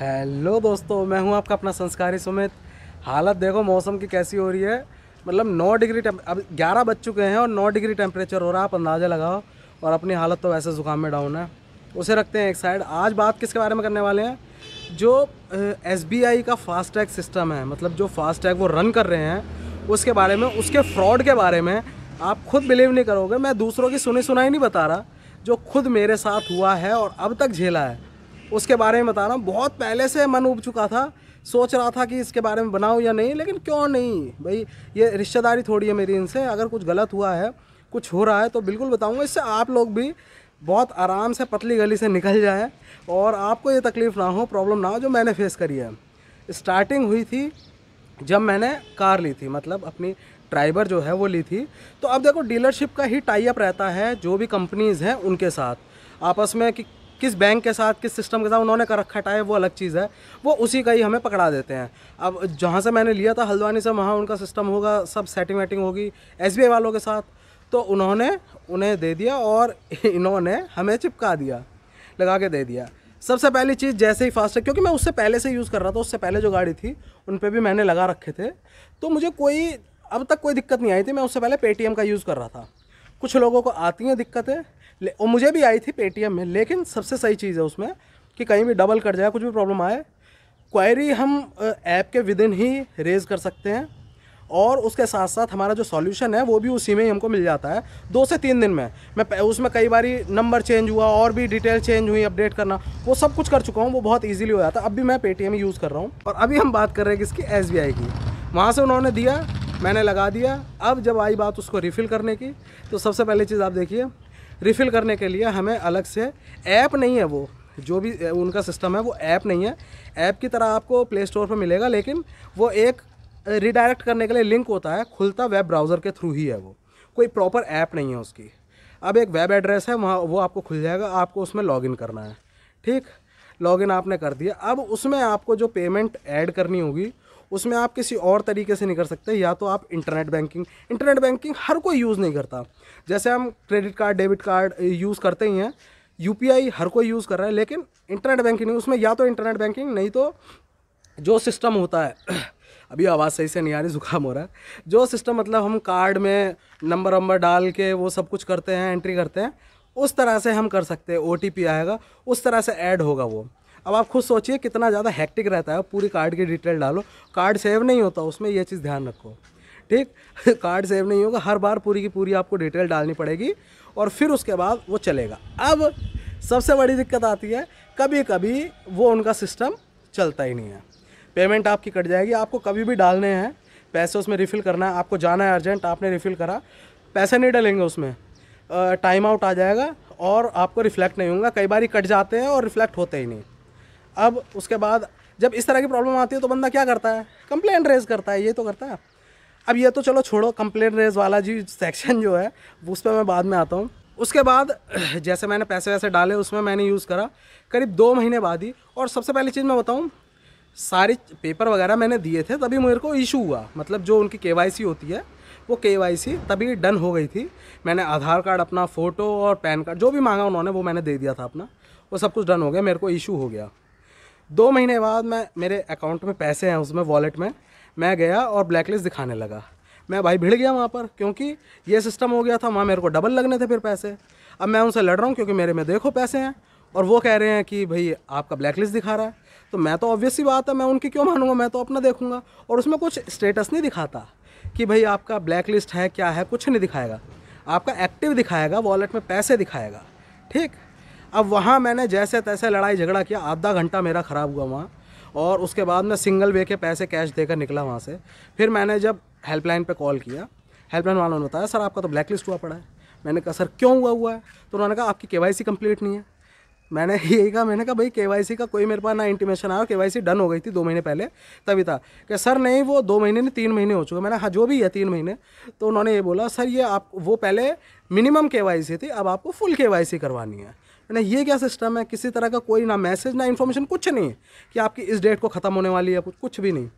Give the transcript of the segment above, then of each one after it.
hello दोस्तों मैं हूं आपका अपना संस्कारी सुमित हालत देखो मौसम की कैसी हो रही है मतलब नौ डिग्री अब ग्यारह बज चुके हैं और नौ डिग्री टेम्परेचर हो रहा है आप अंदाज़ा लगाओ और अपनी हालत तो वैसे ज़ुकाम में डाउन है उसे रखते हैं एक साइड आज बात किसके बारे में करने वाले हैं जो एस का फास्टैग सिस्टम है मतलब जो फास्टैग वो रन कर रहे हैं उसके बारे में उसके फ्रॉड के बारे में आप खुद बिलीव नहीं करोगे मैं दूसरों की सुनी सुनाई नहीं बता रहा जो खुद मेरे साथ हुआ है और अब तक झेला है उसके बारे में बता रहा हूँ बहुत पहले से मन उब चुका था सोच रहा था कि इसके बारे में बनाऊँ या नहीं लेकिन क्यों नहीं भाई ये रिश्तेदारी थोड़ी है मेरी इनसे अगर कुछ गलत हुआ है कुछ हो रहा है तो बिल्कुल बताऊँगा इससे आप लोग भी बहुत आराम से पतली गली से निकल जाएँ और आपको ये तकलीफ़ ना हो प्रॉब्लम ना हो जो मैंने फेस करी है स्टार्टिंग हुई थी जब मैंने कार ली थी मतलब अपनी ड्राइवर जो है वो ली थी तो अब देखो डीलरशिप का ही टाइप रहता है जो भी कंपनीज़ हैं उनके साथ आपस में कि किस बैंक के साथ किस सिस्टम के साथ उन्होंने कर रखा टाइप वो अलग चीज़ है वो उसी का ही हमें पकड़ा देते हैं अब जहाँ से मैंने लिया था हल्द्वानी से वहाँ उनका सिस्टम होगा सब सेटिंग वेटिंग होगी एस वालों के साथ तो उन्होंने उन्हें दे दिया और इन्होंने हमें चिपका दिया लगा के दे दिया सबसे पहली चीज़ जैसे ही फास्ट क्योंकि मैं उससे पहले से यूज़ कर रहा था उससे पहले जो गाड़ी थी उन पर भी मैंने लगा रखे थे तो मुझे कोई अब तक कोई दिक्कत नहीं आई थी मैं उससे पहले पेटीएम का यूज़ कर रहा था कुछ लोगों को आती हैं दिक्कतें वो मुझे भी आई थी पेटीएम में लेकिन सबसे सही चीज़ है उसमें कि कहीं भी डबल कट जाए कुछ भी प्रॉब्लम आए क्वायरी हम ऐप के विद इन ही रेज कर सकते हैं और उसके साथ साथ हमारा जो सॉल्यूशन है वो भी उसी में ही हमको मिल जाता है दो से तीन दिन में मैं उसमें कई बार नंबर चेंज हुआ और भी डिटेल चेंज हुई अपडेट करना वो सब कुछ कर चुका हूँ वो बहुत ईजिली हो जाता है अब भी मैं पेटीएम यूज़ कर रहा हूँ और अभी हम बात कर रहे हैं किसकी एस की वहाँ से उन्होंने दिया मैंने लगा दिया अब जब आई बात उसको रिफ़िल करने की तो सबसे पहले चीज़ आप देखिए रिफ़िल करने के लिए हमें अलग से ऐप नहीं है वो जो भी उनका सिस्टम है वो ऐप नहीं है ऐप की तरह आपको प्ले स्टोर पर मिलेगा लेकिन वो एक रिडायरेक्ट करने के लिए लिंक होता है खुलता वेब ब्राउज़र के थ्रू ही है वो कोई प्रॉपर ऐप नहीं है उसकी अब एक वेब एड्रेस है वहाँ वो आपको खुल जाएगा आपको उसमें लॉगिन करना है ठीक लॉगिन आपने कर दिया अब उसमें आपको जो पेमेंट ऐड करनी होगी उसमें आप किसी और तरीके से नहीं कर सकते या तो आप इंटरनेट बैंकिंग इंटरनेट बैंकिंग हर कोई यूज़ नहीं करता जैसे हम credit card debit card use करते ही हैं यू हर कोई यूज़ कर रहा है लेकिन इंटरनेट बैंकिंग उसमें या तो इंटरनेट बैंकिंग नहीं तो जो सिस्टम होता है अभी आवाज़ सही से नहीं आ रही जुकाम हो रहा है जो सिस्टम मतलब हम कार्ड में नंबर वंबर डाल के वो सब कुछ करते हैं एंट्री करते हैं उस तरह से हम कर सकते हैं ओ आएगा उस तरह से ऐड होगा वो अब आप खुद सोचिए कितना ज़्यादा हैक्टिक रहता है पूरी कार्ड की डिटेल डालो कार्ड सेव नहीं होता उसमें यह चीज़ ध्यान रखो ठीक कार्ड सेव नहीं होगा हर बार पूरी की पूरी आपको डिटेल डालनी पड़ेगी और फिर उसके बाद वो चलेगा अब सबसे बड़ी दिक्कत आती है कभी कभी वो उनका सिस्टम चलता ही नहीं है पेमेंट आपकी कट जाएगी आपको कभी भी डालने हैं पैसे उसमें रिफ़िल करना है आपको जाना है अर्जेंट आपने रिफ़िल करा पैसे नहीं डलेंगे उसमें टाइम आउट आ जाएगा और आपको रिफ्लेक्ट नहीं होगा कई बार कट जाते हैं और रिफ्लेक्ट होते ही नहीं अब उसके बाद जब इस तरह की प्रॉब्लम आती है तो बंदा क्या करता है कंप्लेन रेज करता है ये तो करता है अब ये तो चलो छोड़ो कंप्लेन रेज वाला जी सेक्शन जो है उस पर मैं बाद में आता हूँ उसके बाद जैसे मैंने पैसे वैसे डाले उसमें मैंने यूज़ करा करीब दो महीने बाद ही और सबसे पहली चीज़ मैं बताऊँ सारी पेपर वगैरह मैंने दिए थे तभी मेरे को इशू हुआ मतलब जो उनकी के होती है वो के तभी डन हो गई थी मैंने आधार कार्ड अपना फ़ोटो और पैन कार्ड जो भी मांगा उन्होंने वो मैंने दे दिया था अपना वो सब कुछ डन हो गया मेरे को इशू हो गया दो महीने बाद मैं मेरे अकाउंट में पैसे हैं उसमें वॉलेट में मैं गया और ब्लैक लिस्ट दिखाने लगा मैं भाई भिड़ गया वहाँ पर क्योंकि ये सिस्टम हो गया था वहाँ मेरे को डबल लगने थे फिर पैसे अब मैं उनसे लड़ रहा हूँ क्योंकि मेरे में देखो पैसे हैं और वो कह रहे हैं कि भाई आपका ब्लैक लिस्ट दिखा रहा है तो मैं तो ऑब्वियस ही बात है मैं उनकी क्यों मानूंगा मैं तो अपना देखूंगा और उसमें कुछ स्टेटस नहीं दिखाता कि भाई आपका ब्लैक लिस्ट है क्या है कुछ नहीं दिखाएगा आपका एक्टिव दिखाएगा वॉलेट में पैसे दिखाएगा ठीक अब वहाँ मैंने जैसे तैसे लड़ाई झगड़ा किया आधा घंटा मेरा ख़राब हुआ वहाँ और उसके बाद मैं सिंगल वे के पैसे कैश देकर निकला वहाँ से फिर मैंने जब हेल्पलाइन पे कॉल किया हेल्पलाइन वालों ने बताया सर आपका तो ब्लैक लिस्ट हुआ पड़ा है मैंने कहा सर क्यों हुआ हुआ है तो उन्होंने कहा आपकी के कंप्लीट नहीं है मैंने यही कहा मैंने कहा भाई के का कोई मेरे पास ना इंटीमेशन आया के डन हो गई थी दो महीने पहले तभी था कि सर नहीं वो दो महीने नहीं तीन महीने हो चुके मैंने हाँ जो भी है तीन महीने तो उन्होंने ये बोला सर ये आप वो पहले मिनिमम के थी अब आपको फुल के करवानी है ना ये क्या सिस्टम है किसी तरह का कोई ना मैसेज ना इन्फॉर्मेशन कुछ नहीं है कि आपकी इस डेट को ख़त्म होने वाली है कुछ कुछ भी नहीं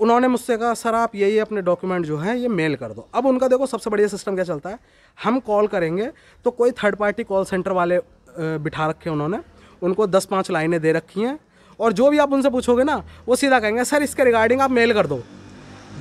उन्होंने मुझसे कहा सर आप यही अपने डॉक्यूमेंट जो है ये मेल कर दो अब उनका देखो सबसे बढ़िया सिस्टम क्या चलता है हम कॉल करेंगे तो कोई थर्ड पार्टी कॉल सेंटर वाले बिठा रखे उन्होंने उनको दस पाँच लाइनें दे रखी हैं और जो भी आप उनसे पूछोगे ना वो सीधा कहेंगे सर इसके रिगार्डिंग आप मेल कर दो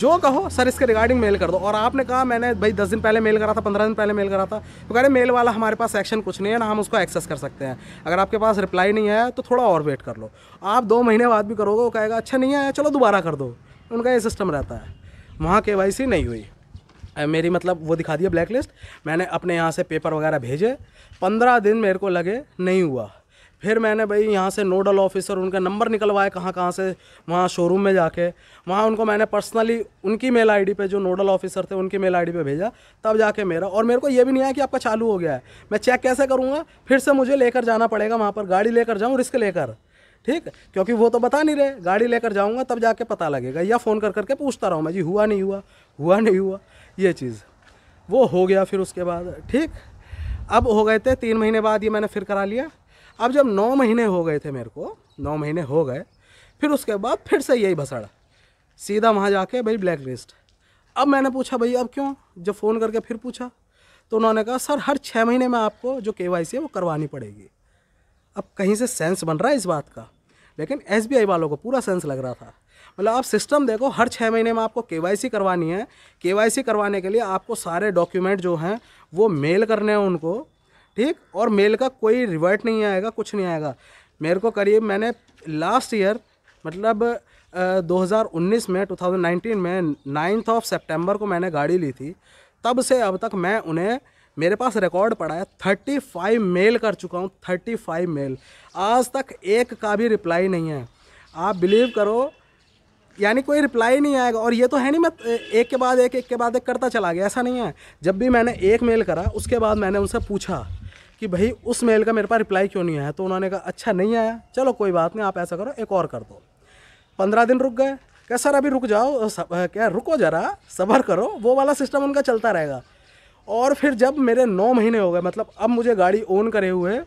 जो कहो सर इसके रिगार्डिंग मेल कर दो और आपने कहा मैंने भाई दस दिन पहले मेल करा था पंद्रह दिन पहले मेल करा था तो कह रहे मेल वाला हमारे पास एक्शन कुछ नहीं है ना हम उसको एक्सेस कर सकते हैं अगर आपके पास रिप्लाई नहीं आया तो थोड़ा और वेट कर लो आप दो महीने बाद भी करोगे वो कहेगा अच्छा नहीं आया चलो दोबारा कर दो उनका ये सिस्टम रहता है वहाँ के नहीं हुई मेरी मतलब वो दिखा दिया ब्लैक लिस्ट मैंने अपने यहाँ से पेपर वगैरह भेजे पंद्रह दिन मेरे को लगे नहीं हुआ फिर मैंने भाई यहाँ से नोडल ऑफिसर उनका नंबर निकलवाया कहाँ कहाँ से वहाँ शोरूम में जाके वहाँ उनको मैंने पर्सनली उनकी मेल आईडी पे जो नोडल ऑफिसर थे उनकी मेल आईडी पे भेजा तब जाके मेरा और मेरे को ये भी नहीं आया कि आपका चालू हो गया है मैं चेक कैसे करूँगा फिर से मुझे लेकर जाना पड़ेगा वहाँ पर गाड़ी लेकर जाऊँ रिस्क लेकर ठीक क्योंकि वो तो बता नहीं रहे गाड़ी लेकर जाऊँगा तब जाके पता लगेगा या फ़ोन कर करके पूछता रहूँ मैं जी हुआ नहीं हुआ हुआ नहीं हुआ ये चीज़ वो हो गया फिर उसके बाद ठीक अब हो गए थे तीन महीने बाद ये मैंने फिर करा लिया अब जब नौ महीने हो गए थे मेरे को नौ महीने हो गए फिर उसके बाद फिर से यही भसड़ सीधा वहाँ जाके भाई ब्लैक लिस्ट अब मैंने पूछा भाई अब क्यों जब फ़ोन करके फिर पूछा तो उन्होंने कहा सर हर छः महीने में आपको जो के है वो करवानी पड़ेगी अब कहीं से सेंस बन रहा है इस बात का लेकिन एस वालों को पूरा सेंस लग रहा था मतलब आप सिस्टम देखो हर छः महीने में आपको के करवानी है के करवाने के लिए आपको सारे डॉक्यूमेंट जो हैं वो मेल करने हैं उनको ठीक और मेल का कोई रिवर्ट नहीं आएगा कुछ नहीं आएगा मेरे को करीब मैंने लास्ट ईयर मतलब आ, 2019 में 2019 में नाइन्थ ऑफ सेप्टेम्बर को मैंने गाड़ी ली थी तब से अब तक मैं उन्हें मेरे पास रिकॉर्ड पड़ा है थर्टी फाइव मेल कर चुका हूँ थर्टी फाइव मेल आज तक एक का भी रिप्लाई नहीं है आप बिलीव करो यानी कोई रिप्लाई नहीं आएगा और ये तो है नहीं मैं एक के बाद एक एक के बाद एक करता चला गया ऐसा नहीं है जब भी मैंने एक मेल करा उसके बाद मैंने उनसे पूछा कि भाई उस मेल का मेरे पास रिप्लाई क्यों नहीं आया तो उन्होंने कहा अच्छा नहीं आया चलो कोई बात नहीं आप ऐसा करो एक और कर दो पंद्रह दिन रुक गए क्या सर अभी रुक जाओ सब, क्या रुको ज़रा सबर करो वो वाला सिस्टम उनका चलता रहेगा और फिर जब मेरे नौ महीने हो गए मतलब अब मुझे गाड़ी ओन करे हुए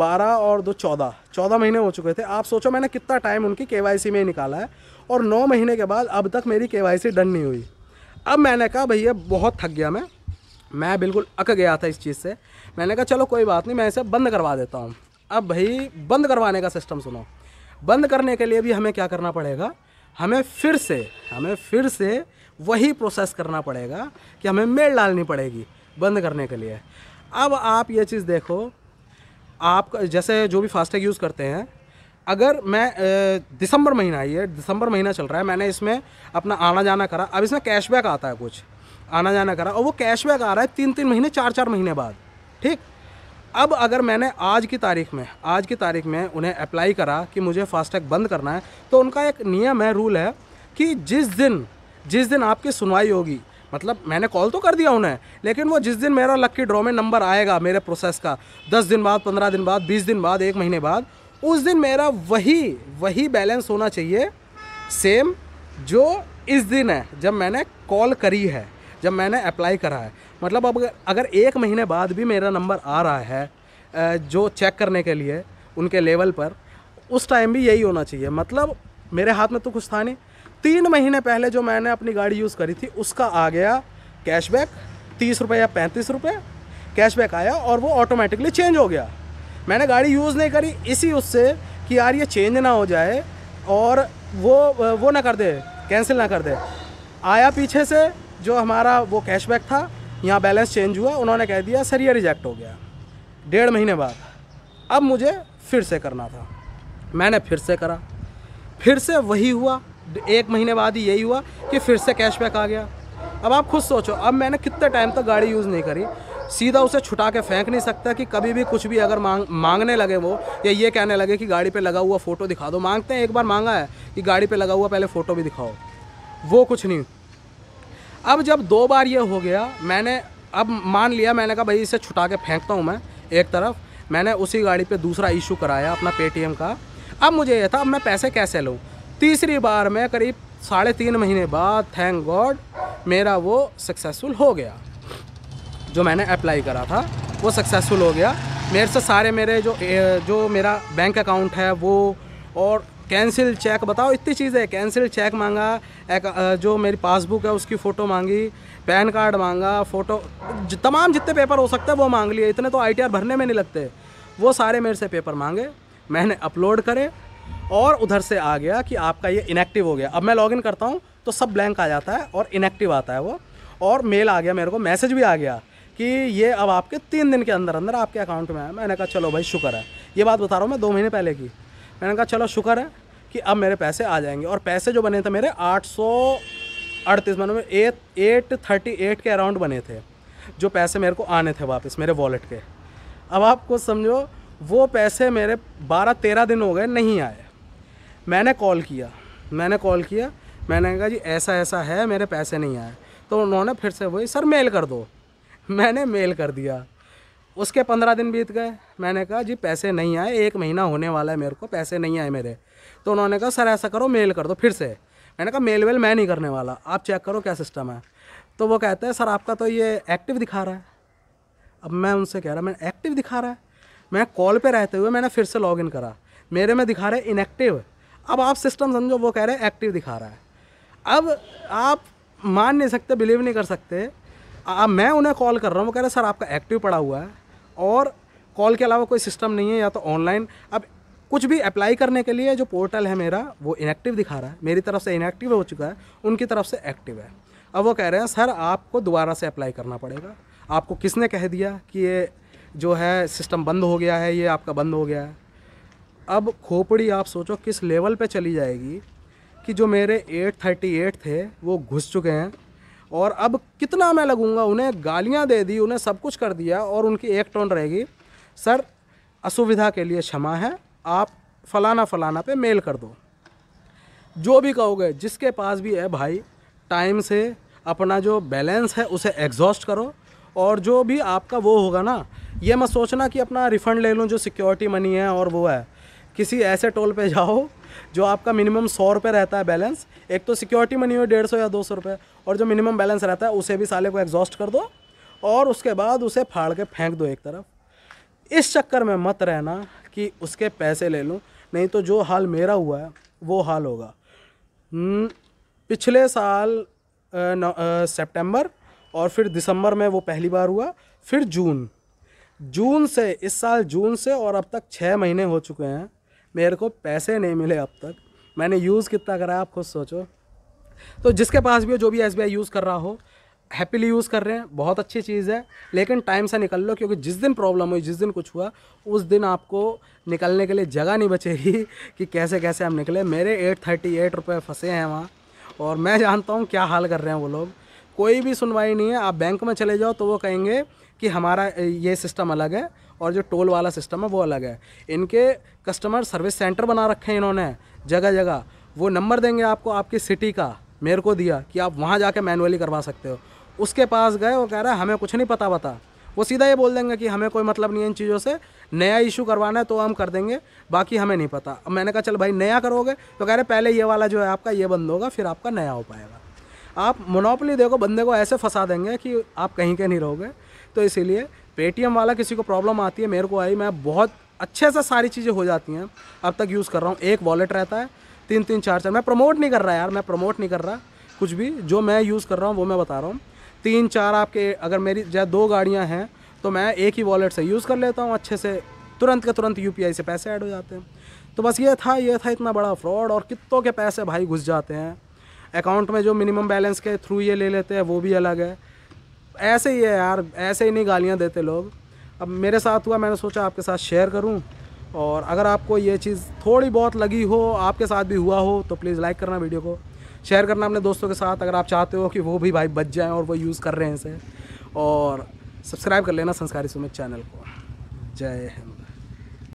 बारह और दो चौदह चौदह महीने हो चुके थे आप सोचो मैंने कितना टाइम उनकी के में ही निकाला है और नौ महीने के बाद अब तक मेरी के डन नहीं हुई अब मैंने कहा भैया बहुत थक गया मैं मैं बिल्कुल अक गया था इस चीज़ से मैंने कहा चलो कोई बात नहीं मैं इसे बंद करवा देता हूँ अब भाई बंद करवाने का सिस्टम सुनो बंद करने के लिए भी हमें क्या करना पड़ेगा हमें फिर से हमें फिर से वही प्रोसेस करना पड़ेगा कि हमें मेल डालनी पड़ेगी बंद करने के लिए अब आप ये चीज़ देखो आप जैसे जो भी फास्टैग यूज़ करते हैं अगर मैं दिसंबर महीना ये दिसंबर महीना चल रहा है मैंने इसमें अपना आना जाना करा अब इसमें कैशबैक आता है कुछ आना जाना करा और वो कैशबैक आ रहा है तीन तीन महीने चार चार महीने बाद ठीक अब अगर मैंने आज की तारीख में आज की तारीख में उन्हें अप्लाई करा कि मुझे फास्टैग बंद करना है तो उनका एक नियम है रूल है कि जिस दिन जिस दिन आपकी सुनवाई होगी मतलब मैंने कॉल तो कर दिया उन्हें लेकिन वो जिस दिन मेरा लक्की ड्रॉ में नंबर आएगा मेरे प्रोसेस का दस दिन बाद पंद्रह दिन बाद बीस दिन बाद एक महीने बाद उस दिन मेरा वही वही बैलेंस होना चाहिए सेम जो इस दिन है जब मैंने कॉल करी है जब मैंने अप्लाई करा है मतलब अब अगर एक महीने बाद भी मेरा नंबर आ रहा है जो चेक करने के लिए उनके लेवल पर उस टाइम भी यही होना चाहिए मतलब मेरे हाथ में तो कुछ था नहीं तीन महीने पहले जो मैंने अपनी गाड़ी यूज़ करी थी उसका आ गया कैशबैक तीस रुपये या पैंतीस रुपये कैशबैक आया और वो ऑटोमेटिकली चेंज हो गया मैंने गाड़ी यूज़ नहीं करी इसी उससे कि यार ये चेंज ना हो जाए और वो वो ना कर दे कैंसिल ना कर दे आया पीछे से जो हमारा वो कैशबैक था यहाँ बैलेंस चेंज हुआ उन्होंने कह दिया सर ये रिजेक्ट हो गया डेढ़ महीने बाद अब मुझे फिर से करना था मैंने फिर से करा फिर से वही हुआ एक महीने बाद ही यही हुआ कि फिर से कैशबैक आ गया अब आप खुद सोचो अब मैंने कितने टाइम तक गाड़ी यूज़ नहीं करी सीधा उसे छुटा के फेंक नहीं सकता कि कभी भी कुछ भी अगर मांग मांगने लगे वो या ये कहने लगे कि गाड़ी पे लगा हुआ फ़ोटो दिखा दो मांगते हैं एक बार मांगा है कि गाड़ी पे लगा हुआ पहले फ़ोटो भी दिखाओ वो कुछ नहीं अब जब दो बार ये हो गया मैंने अब मान लिया मैंने कहा भाई इसे छुटा के फेंकता हूँ मैं एक तरफ मैंने उसी गाड़ी पे दूसरा इशू कराया अपना पेटीएम का अब मुझे यह था अब मैं पैसे कैसे लूँ तीसरी बार में करीब साढ़े तीन महीने बाद थैंक गॉड मेरा वो सक्सेसफुल हो गया जो मैंने अप्लाई करा था वो सक्सेसफुल हो गया मेरे से सारे मेरे जो जो मेरा बैंक अकाउंट है वो और कैंसिल चेक बताओ इतनी चीज़ है कैंसिल चेक मांगा एक, जो मेरी पासबुक है उसकी फ़ोटो मांगी पैन कार्ड मांगा फ़ोटो तमाम जितने पेपर हो सकते हैं वो मांग लिए इतने तो आईटीआर भरने में नहीं लगते वो सारे मेरे से पेपर मांगे मैंने अपलोड करे और उधर से आ गया कि आपका ये इनएक्टिव हो गया अब मैं लॉगिन करता हूँ तो सब ब्लैंक आ जाता है और इनएक्टिव आता है वो और मेल आ गया मेरे को मैसेज भी आ गया कि ये अब आपके तीन दिन के अंदर अंदर आपके अकाउंट में है मैंने कहा चलो भाई शुक्र है ये बात बता रहा हूँ मैं दो महीने पहले की मैंने कहा चलो शुक्र है कि अब मेरे पैसे आ जाएंगे और पैसे जो बने थे मेरे आठ सौ अड़तीस मतलब एट एट थर्टी एट के अराउंड बने थे जो पैसे मेरे को आने थे वापस मेरे वॉलेट के अब आप कुछ समझो वो पैसे मेरे बारह तेरह दिन हो गए नहीं आए मैंने कॉल किया मैंने कॉल किया मैंने कहा जी ऐसा ऐसा है मेरे पैसे नहीं आए तो उन्होंने फिर से वही सर मेल कर दो मैंने मेल कर दिया उसके पंद्रह दिन बीत गए मैंने कहा जी पैसे नहीं आए एक महीना होने वाला है मेरे को पैसे नहीं आए मेरे तो उन्होंने कहा सर ऐसा करो मेल कर दो फिर से मैंने कहा मेल वेल मैं नहीं करने वाला आप चेक करो क्या सिस्टम है तो वो कहते हैं सर आपका तो ये एक्टिव दिखा रहा है अब मैं उनसे कह रहा मैं एक्टिव दिखा रहा है मैं कॉल पर रहते हुए मैंने फिर से लॉग करा मेरे में दिखा रहे इनएक्टिव अब आप सिस्टम समझो वो कह रहे हैं एक्टिव दिखा रहा है अब आप मान नहीं सकते बिलीव नहीं कर सकते अब मैं उन्हें कॉल कर रहा हूँ वो कह रहे सर आपका एक्टिव पड़ा हुआ है और कॉल के अलावा कोई सिस्टम नहीं है या तो ऑनलाइन अब कुछ भी अप्लाई करने के लिए जो पोर्टल है मेरा वो इनएक्टिव दिखा रहा है मेरी तरफ से इनएक्टिव हो चुका है उनकी तरफ से एक्टिव है अब वो कह रहे हैं सर आपको दोबारा से अप्लाई करना पड़ेगा आपको किसने कह दिया कि ये जो है सिस्टम बंद हो गया है ये आपका बंद हो गया है अब खोपड़ी आप सोचो किस लेवल पे चली जाएगी कि जो मेरे 838 थे वो घुस चुके हैं और अब कितना मैं लगूँगा उन्हें गालियाँ दे दी उन्हें सब कुछ कर दिया और उनकी एक टोन रहेगी सर असुविधा के लिए क्षमा है आप फलाना फलाना पे मेल कर दो जो भी कहोगे जिसके पास भी है भाई टाइम से अपना जो बैलेंस है उसे एग्जॉस्ट करो और जो भी आपका वो होगा ना ये मत सोचना कि अपना रिफ़ंड ले लूँ जो सिक्योरिटी मनी है और वो है किसी ऐसे टोल पे जाओ जो आपका मिनिमम सौ रुपये रहता है बैलेंस एक तो सिक्योरिटी मनी हुई डेढ़ सौ या दो सौ रुपये और जो मिनिमम बैलेंस रहता है उसे भी साले को एग्जॉस्ट कर दो और उसके बाद उसे फाड़ के फेंक दो एक तरफ इस चक्कर में मत रहना कि उसके पैसे ले लूँ नहीं तो जो हाल मेरा हुआ है वो हाल होगा हम्म, पिछले साल सेप्टेम्बर और फिर दिसंबर में वो पहली बार हुआ फिर जून जून से इस साल जून से और अब तक छः महीने हो चुके हैं मेरे को पैसे नहीं मिले अब तक मैंने यूज़ कितना करा आप खुद सोचो तो जिसके पास भी हो जो भी एस यूज़ कर रहा हो हैप्पीली यूज़ कर रहे हैं बहुत अच्छी चीज़ है लेकिन टाइम से निकल लो क्योंकि जिस दिन प्रॉब्लम हुई जिस दिन कुछ हुआ उस दिन आपको निकलने के लिए जगह नहीं बचेगी कि कैसे कैसे हम निकले मेरे एट थर्टी एट रुपये फंसे हैं वहाँ और मैं जानता हूँ क्या हाल कर रहे हैं वो लोग कोई भी सुनवाई नहीं है आप बैंक में चले जाओ तो वो कहेंगे कि हमारा ये सिस्टम अलग है और जो टोल वाला सिस्टम है वो अलग है इनके कस्टमर सर्विस सेंटर बना रखे हैं इन्होंने जगह जगह वो नंबर देंगे आपको आपकी सिटी का मेरे को दिया कि आप वहाँ जाके मैनुअली करवा सकते हो उसके पास गए वो कह रहा है हमें कुछ नहीं पता पता वो सीधा ये बोल देंगे कि हमें कोई मतलब नहीं है इन चीज़ों से नया इशू करवाना है तो हम कर देंगे बाकी हमें नहीं पता अब मैंने कहा चल भाई नया करोगे तो कह रहे पहले ये वाला जो है आपका ये बंद होगा फिर आपका नया हो पाएगा आप मोनोपली देखो बंदे को ऐसे फंसा देंगे कि आप कहीं के नहीं रहोगे तो इसीलिए पेटीएम वाला किसी को प्रॉब्लम आती है मेरे को आई मैं बहुत अच्छे से सारी चीज़ें हो जाती हैं अब तक यूज़ कर रहा हूँ एक वॉलेट रहता है तीन तीन चार चार मैं प्रमोट नहीं कर रहा यार मैं प्रमोट नहीं कर रहा कुछ भी जो मैं यूज़ कर रहा हूँ वो मैं बता रहा हूँ तीन चार आपके अगर मेरी जहाँ दो गाड़ियाँ हैं तो मैं एक ही वॉलेट से यूज़ कर लेता हूँ अच्छे से तुरंत के तुरंत यू से पैसे ऐड हो जाते हैं तो बस ये था ये था इतना बड़ा फ्रॉड और कितों के पैसे भाई घुस जाते हैं अकाउंट में जो मिनिमम बैलेंस के थ्रू ये ले लेते हैं वो भी अलग है ऐसे ही है यार ऐसे ही नहीं गालियाँ देते लोग अब मेरे साथ हुआ मैंने सोचा आपके साथ शेयर करूँ और अगर आपको ये चीज़ थोड़ी बहुत लगी हो आपके साथ भी हुआ हो तो प्लीज़ लाइक करना वीडियो को शेयर करना अपने दोस्तों के साथ अगर आप चाहते हो कि वो भी भाई बच जाएँ और वो यूज़ कर रहे हैं इसे और सब्सक्राइब कर लेना संस्कारी सुमित चैनल को जय हिंद